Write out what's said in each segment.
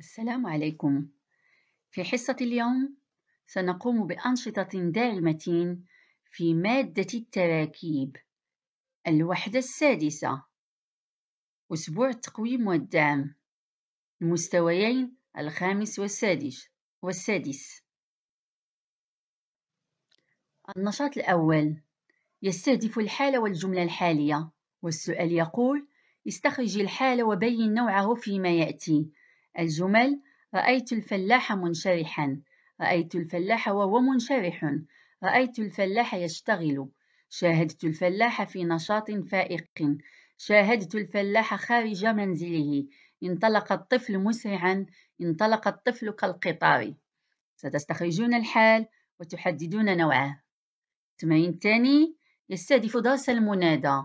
السلام عليكم في حصة اليوم سنقوم بأنشطة دائمة في مادة التراكيب الوحدة السادسة أسبوع التقويم والدعم المستويين الخامس والسادس والسادس النشاط الأول يستهدف الحالة والجملة الحالية والسؤال يقول استخرج الحالة وبين نوعه فيما يأتي الجمل رأيت الفلاح منشرحا رأيت الفلاح وهو منشرح رأيت الفلاح يشتغل شاهدت الفلاح في نشاط فائق شاهدت الفلاح خارج منزله انطلق الطفل مسرعا انطلق الطفل كالقطار ستستخرجون الحال وتحددون نوعه تمرين تاني يستهدف درس المنادى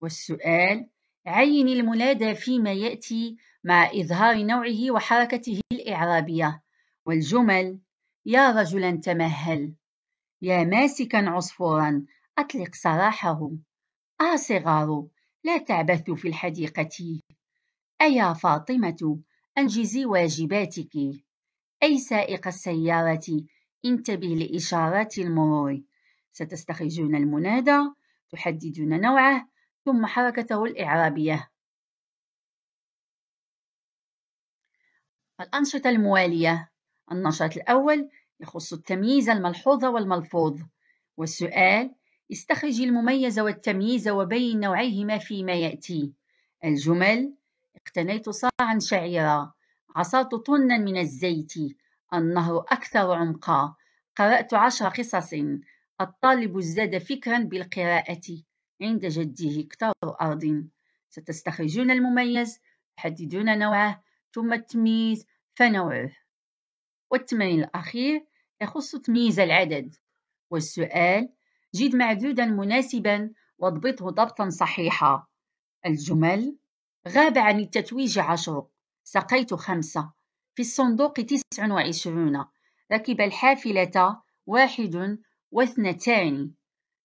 والسؤال عين المنادى فيما يأتي مع إظهار نوعه وحركته الإعرابية والجمل يا رجلا تمهل يا ماسكا عصفورا أطلق سراحه آ آه صغار لا تعبثوا في الحديقة أيا فاطمة أنجزي واجباتك أي سائق السيارة انتبه لإشارات المرور ستستخرجون المنادى تحددون نوعه ثم حركته الإعرابية الأنشطة الموالية النشاط الأول يخص التمييز الملحوظ والملفوظ والسؤال استخرج المميز والتمييز وبين نوعيهما فيما يأتي الجمل اقتنيت صاعا شعيرا عصرت طنا من الزيت النهر أكثر عمقا قرأت عشر قصص الطالب ازداد فكرا بالقراءة عند جده كتار أرض ستستخرجون المميز تحددون نوعه ثم التمييز فنوعه والتمرين الأخير يخص تمييز العدد والسؤال جد معدودا مناسبا واضبطه ضبطا صحيحا الجمل غاب عن التتويج عشر سقيت خمسة في الصندوق تسع وعشرون ركب الحافلة واحد واثنتان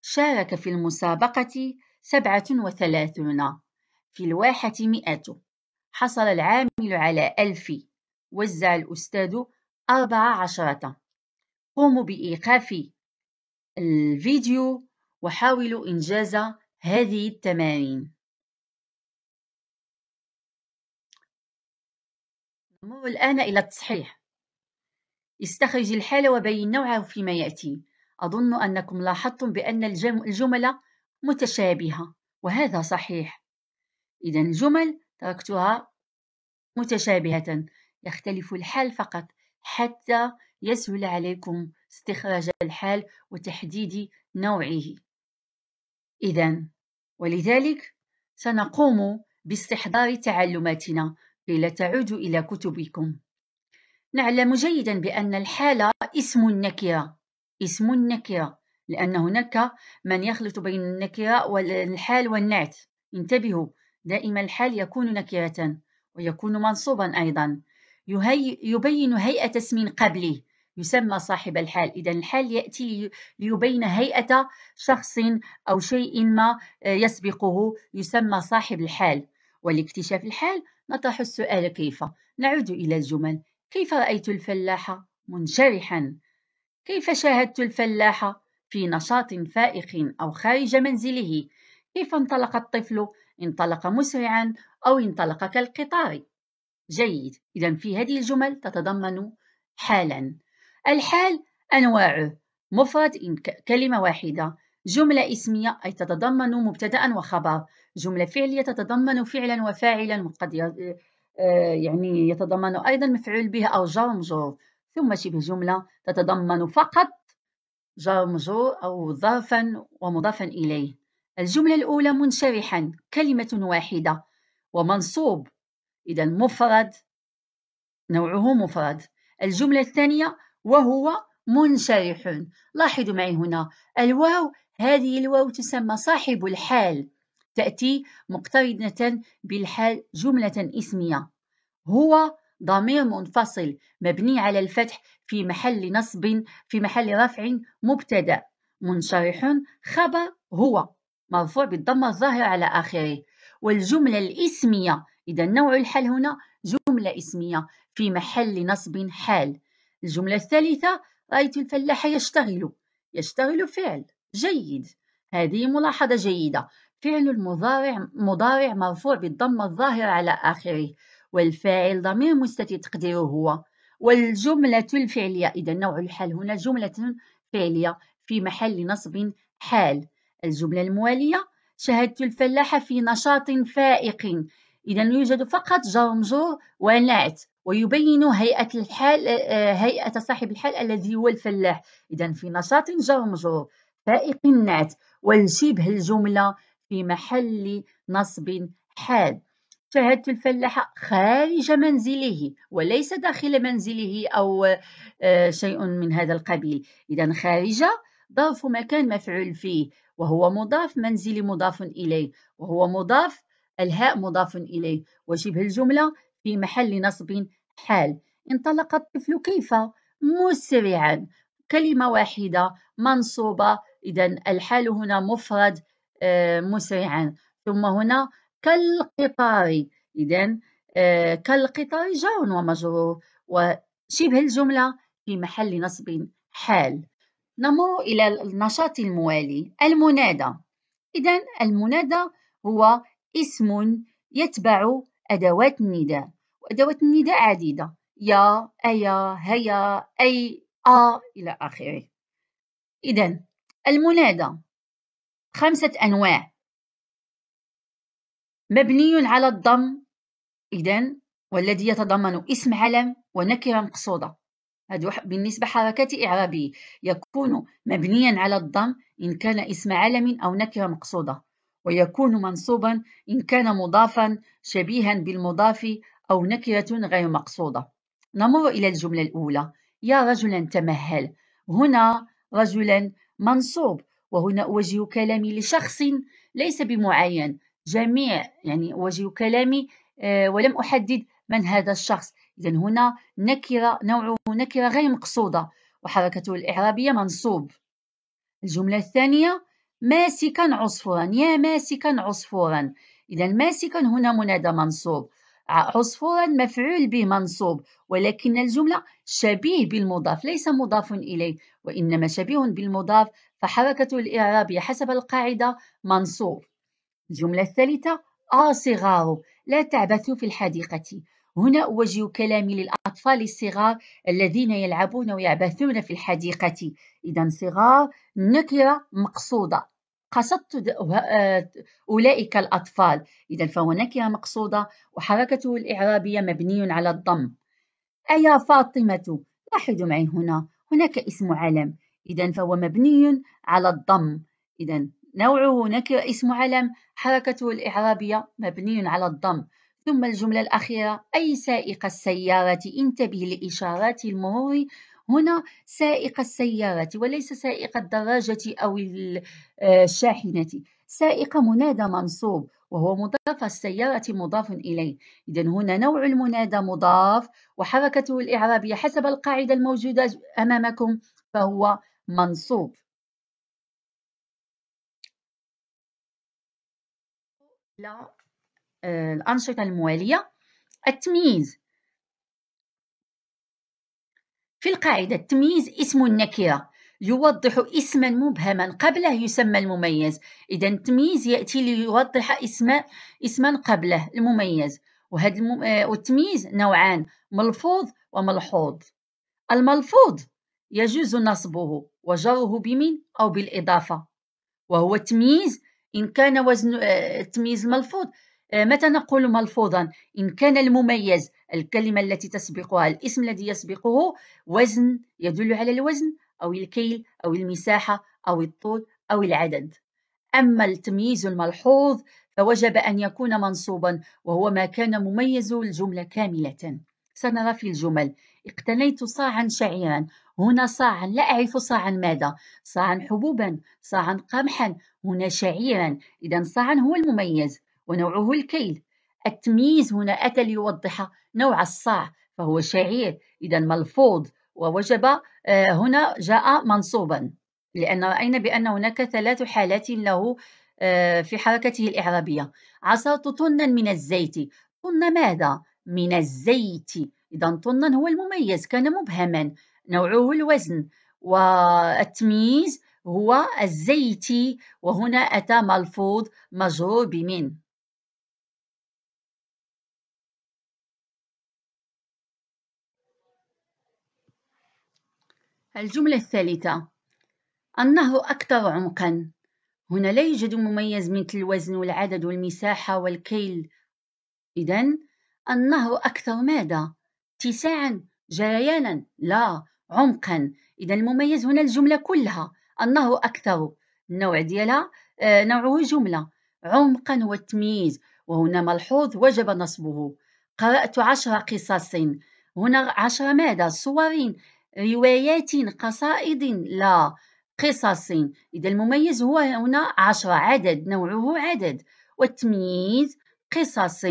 شارك في المسابقة سبعة وثلاثون في الواحة مئة حصل العامل على ألف وزع الأستاذ 14 عشرة قوموا بإيقاف الفيديو وحاولوا إنجاز هذه التمارين نمر الآن إلى التصحيح استخرج الحالة وبين نوعه فيما يأتي أظن أنكم لاحظتم بأن الجمل متشابهة وهذا صحيح إذا الجمل تركتها متشابهة يختلف الحال فقط حتى يسهل عليكم استخراج الحال وتحديد نوعه إذا ولذلك سنقوم باستحضار تعلماتنا كي لا تعودوا إلى كتبكم نعلم جيدا بأن الحالة اسم النكرة اسم النكرة لأن هناك من يخلط بين النكرة والحال والنعت انتبهوا دائما الحال يكون نكرة ويكون منصوبا أيضا يهي يبين هيئة اسم قبله يسمى صاحب الحال إذا الحال يأتي ليبين هيئة شخص أو شيء ما يسبقه يسمى صاحب الحال ولاكتشاف الحال نطرح السؤال كيف نعود إلى الجمل كيف رأيت الفلاح منشرحا كيف شاهدت الفلاح في نشاط فائق أو خارج منزله كيف انطلق الطفل انطلق مسرعا أو انطلق كالقطار جيد إذا في هذه الجمل تتضمن حالا الحال أنواعه مفرد إن كلمة واحدة جملة اسمية أي تتضمن مبتدأ وخبر جملة فعلية تتضمن فعلا وفاعلا وقد آه، يعني يتضمن أيضا مفعول به أو جر مجرور ثم شبه جملة تتضمن فقط جار مجرور أو ظرفا ومضافا إليه الجملة الأولى منشرحا كلمة واحدة ومنصوب إذا مفرد نوعه مفرد الجملة الثانية وهو منشرح لاحظوا معي هنا الواو هذه الواو تسمى صاحب الحال تأتي مقترنة بالحال جملة اسمية هو ضمير منفصل مبني على الفتح في محل نصب في محل رفع مبتدأ منشرح خبر هو مرفوع بالضمة الظاهرة على آخره والجملة الإسمية إذا نوع الحل هنا جملة إسمية في محل نصب حال الجملة الثالثة رأيت الفلاح يشتغل يشتغل فعل جيد هذه ملاحظة جيدة فعل المضارع مضارع مرفوع بالضمة الظاهرة على آخره والفاعل ضمير مستتر تقديره هو والجملة الفعلية إذا نوع الحال هنا جملة فعلية في محل نصب حال الجملة الموالية شاهدت الفلاح في نشاط فائق إذا يوجد فقط جار مجرور ونعت ويبين هيئة الحال آه، هيئة صاحب الحال الذي هو الفلاح إذا في نشاط جار مجرور فائق نعت والشبه الجملة في محل نصب حال شاهدت الفلاح خارج منزله وليس داخل منزله أو آه، شيء من هذا القبيل إذا خارج ضاف مكان مفعول فيه وهو مضاف منزلي مضاف إليه وهو مضاف الهاء مضاف إليه وشبه الجملة في محل نصب حال انطلق الطفل كيف مسرعا كلمة واحدة منصوبة إذا الحال هنا مفرد آه، مسرعا ثم هنا كالقطار إذا آه، كالقطار جار ومجرور وشبه الجملة في محل نصب حال نمر إلى النشاط الموالي المنادى إذا المنادى هو اسم يتبع أدوات النداء وأدوات النداء عديدة يا أيا هيا أي آ إلى آخره إذا المنادى خمسة أنواع مبني على الضم إذا والذي يتضمن اسم علم ونكرة مقصودة هذا بالنسبة حركة إعرابي يكون مبنيا على الضم إن كان اسم علم أو نكرة مقصودة ويكون منصوبا إن كان مضافا شبيها بالمضاف أو نكرة غير مقصودة نمر إلى الجملة الأولى يا رجلا تمهل هنا رجلا منصوب وهنا أوجه كلامي لشخص ليس بمعين جميع يعني وجه كلامي آه، ولم أحدد من هذا الشخص إذا هنا نكرة نوع نكرة غير مقصودة وحركته الإعرابية منصوب الجملة الثانية ماسكا عصفورا يا ماسكا عصفورا إذا ماسكا هنا منادى منصوب عصفورا مفعول به منصوب ولكن الجملة شبيه بالمضاف ليس مضاف إليه وإنما شبيه بالمضاف فحركة الإعرابية حسب القاعدة منصوب الجملة الثالثة آ آه، صغار لا تعبثوا في الحديقة هنا أوجه كلامي للأطفال الصغار الذين يلعبون ويعبثون في الحديقة إذا صغار نكرة مقصودة قصدت آه، أولئك الأطفال إذا فهو نكرة مقصودة وحركته الإعرابية مبني على الضم أيا فاطمة لاحظوا معي هنا هناك اسم علم إذا فهو مبني على الضم إذا نوعه نكرة اسم علم حركته الإعرابية مبني على الضم ثم الجملة الأخيرة أي سائق السيارة انتبه لإشارات المرور هنا سائق السيارة وليس سائق الدراجة أو آه، الشاحنة سائق منادى منصوب وهو مضاف السيارة مضاف إليه إذا هنا نوع المنادى مضاف وحركته الإعرابية حسب القاعدة الموجودة أمامكم فهو منصوب آه، الأنشطة الموالية التمييز في القاعدة التمييز اسم النكرة يوضح اسما مبهما قبله يسمى المميز إذا التمييز يأتي ليوضح اسما اسما قبله المميز وهذا الم... آه، والتمييز نوعان ملفوظ وملحوظ الملفوظ يجوز نصبه وجره بمن أو بالإضافة وهو تمييز إن كان وزن آه، التمييز ملفوظ آه، متى نقول ملفوظا إن كان المميز الكلمة التي تسبقها الاسم الذي يسبقه وزن يدل على الوزن أو الكيل أو المساحة أو الطول أو العدد أما التمييز الملحوظ فوجب أن يكون منصوبا وهو ما كان مميز الجملة كاملة سنرى في الجمل اقتنيت صاعا شعيرا هنا صاعا لا أعرف صاعا ماذا صاعا حبوبا صاعا قمحا هنا شعيرا إذا صاعا هو المميز ونوعه الكيل التمييز هنا أتى ليوضح نوع الصاع فهو شعير إذا ملفوظ ووجب آه، هنا جاء منصوبا لأن رأينا بأن هناك ثلاث حالات له آه، في حركته الإعرابية عصرت طنا من الزيت طن ماذا؟ من الزيت إذا طنا هو المميز كان مبهما نوعه الوزن والتمييز هو الزيتي وهنا أتى ملفوظ مجرور بمن الجملة الثالثة النهر أكثر عمقا هنا لا يوجد مميز مثل الوزن والعدد والمساحة والكيل إذا النهر أكثر ماذا؟ اتساعا جريانا لا عمقا اذا المميز هنا الجمله كلها انه اكثر النوع ديالها آه، نوعه جمله عمقا هو التمييز وهنا ملحوظ وجب نصبه قرأت عشر قصص هنا عشر ماذا صور روايات قصائد لا قصص إذا المميز هو هنا عشرة عدد نوعه عدد والتمييز قصص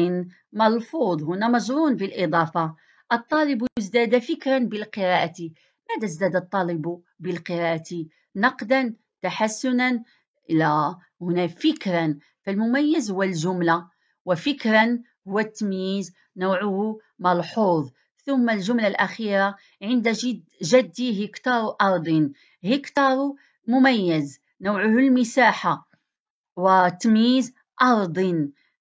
ملفوظ هنا مجرور بالإضافة الطالب يزداد فكرا بالقراءة ماذا ازداد الطالب بالقراءة نقدا تحسنا لا هنا فكرا فالمميز هو الجملة وفكرا هو التمييز نوعه ملحوظ ثم الجملة الأخيرة عند جد جدي هكتار أرض هكتار مميز نوعه المساحة وتمييز أرض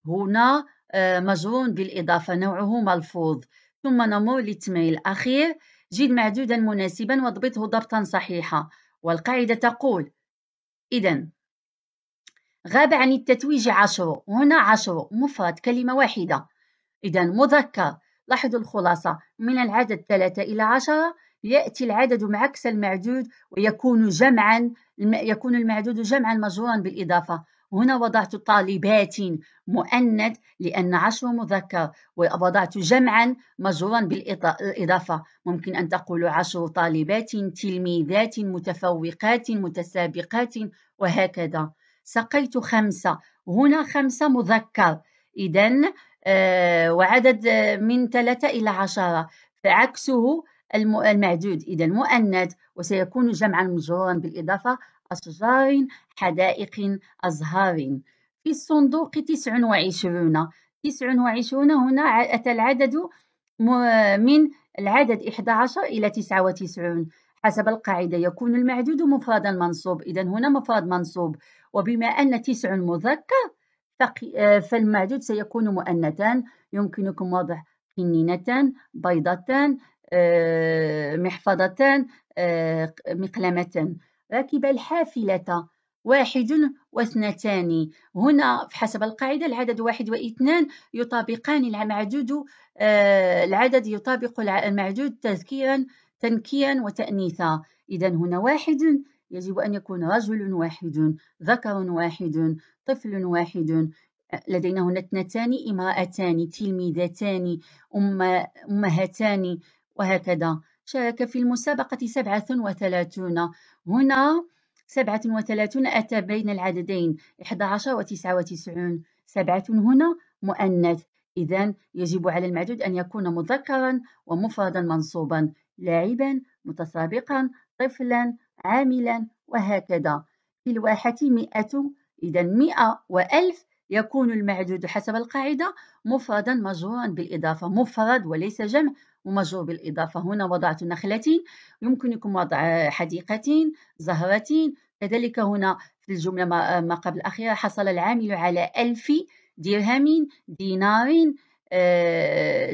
هنا آه، مجرون بالإضافة نوعه ملفوظ ثم نمر للتمرين الأخير جد معدودا مناسبا واضبطه ضبطا صحيحا والقاعدة تقول إذا غاب عن التتويج عشر هنا عشر مفرد كلمة واحدة إذا مذكر لاحظوا الخلاصة من العدد ثلاثة إلى عشرة يأتي العدد معكس المعدود ويكون جمعا يكون المعدود جمعا مجرورا بالإضافة هنا وضعت طالبات مؤنث لأن عشر مذكر ووضعت جمعا مجرورا بالإضافة ممكن أن تقول عشر طالبات تلميذات متفوقات متسابقات وهكذا سقيت خمسة هنا خمسة مذكر إذا آه، وعدد من ثلاثة إلى عشرة فعكسه المعدود إذا مؤنث وسيكون جمعا مجرورا بالإضافة أشجار حدائق أزهار في الصندوق 29 29 هنا أتى العدد من العدد 11 إلى 99 حسب القاعدة يكون المعدود مفردا منصوب إذا هنا مفرد منصوب وبما أن 9 مذكر فالمعدود سيكون مؤنثا يمكنكم وضع قنينتان بيضتان آه، محفظتان آه، مقلمتان راكب الحافلة واحد واثنتان هنا حسب القاعدة العدد واحد واثنان يطابقان المعدود آه، العدد يطابق المعدود تذكيرا تنكيا وتأنيثا إذا هنا واحد يجب أن يكون رجل واحد ذكر واحد طفل واحد لدينا هنا اثنتان امرأتان تلميذتان أمهتان وهكذا شارك في المسابقة 37 هنا 37 أتى بين العددين 11 و 99 سبعة هنا مؤنث إذا يجب على المعدود أن يكون مذكرا ومفردا منصوبا لاعبا متسابقا طفلا عاملا وهكذا في الواحة 100 إذا 100 وألف يكون المعدود حسب القاعدة مفردا مجرورا بالإضافة مفرد وليس جمع ومجرور بالإضافة هنا وضعت نخلة يمكنكم وضع حديقة زهرة كذلك هنا في الجملة ما قبل الأخيرة حصل العامل على ألف درهم دينار آه،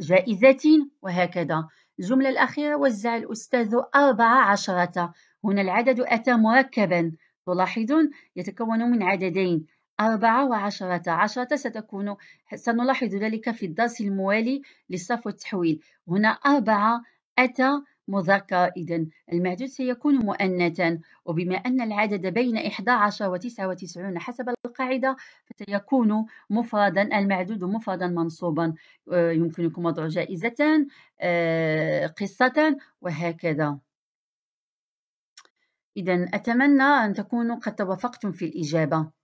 جائزة وهكذا الجملة الأخيرة وزع الأستاذ أربع عشرة هنا العدد أتى مركبا تلاحظون يتكون من عددين أربعة وعشرة عشرة ستكون سنلاحظ ذلك في الدرس الموالي للصف والتحويل هنا أربعة أتى مذكر إذا المعدود سيكون مؤنثا وبما أن العدد بين 11 و 99 حسب القاعدة فسيكون مفردا المعدود مفردا منصوبا آه، يمكنكم وضع جائزة آه، قصة وهكذا إذا أتمنى أن تكونوا قد توافقتم في الإجابة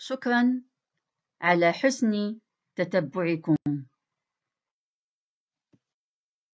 شكرا على حسن تتبعكم